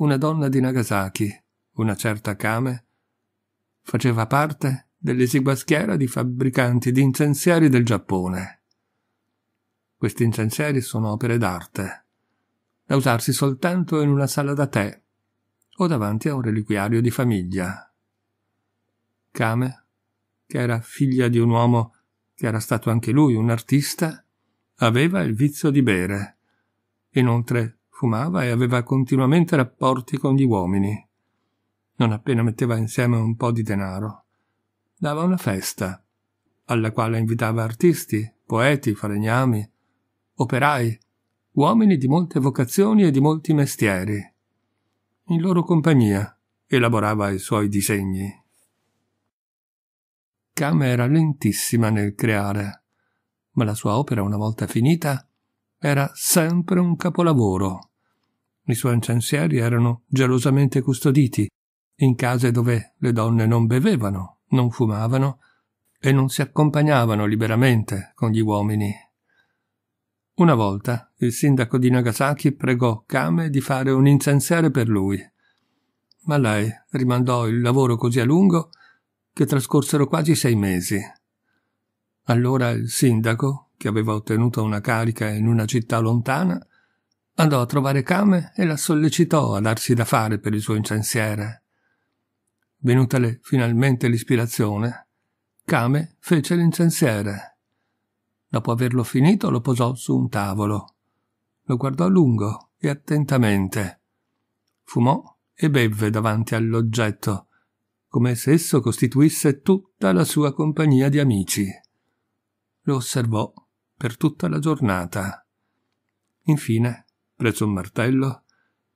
una donna di Nagasaki, una certa Kame, faceva parte dell'esigua schiera di fabbricanti di incensieri del Giappone. Questi incensieri sono opere d'arte, da usarsi soltanto in una sala da tè o davanti a un reliquiario di famiglia. Kame, che era figlia di un uomo che era stato anche lui un artista, aveva il vizio di bere. Inoltre fumava e aveva continuamente rapporti con gli uomini. Non appena metteva insieme un po' di denaro, dava una festa, alla quale invitava artisti, poeti, falegnami, operai, uomini di molte vocazioni e di molti mestieri. In loro compagnia elaborava i suoi disegni. Kame era lentissima nel creare, ma la sua opera una volta finita era sempre un capolavoro. I suoi incensieri erano gelosamente custoditi, in case dove le donne non bevevano, non fumavano e non si accompagnavano liberamente con gli uomini. Una volta il sindaco di Nagasaki pregò Kame di fare un incensiere per lui, ma lei rimandò il lavoro così a lungo che trascorsero quasi sei mesi. Allora il sindaco, che aveva ottenuto una carica in una città lontana, Andò a trovare Kame e la sollecitò a darsi da fare per il suo incensiere. Venutale finalmente l'ispirazione, Kame fece l'incensiere. Dopo averlo finito lo posò su un tavolo. Lo guardò a lungo e attentamente. Fumò e bevve davanti all'oggetto, come se esso costituisse tutta la sua compagnia di amici. Lo osservò per tutta la giornata. Infine preso un martello,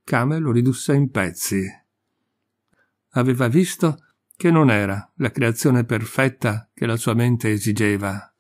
Kame lo ridusse in pezzi. Aveva visto che non era la creazione perfetta che la sua mente esigeva.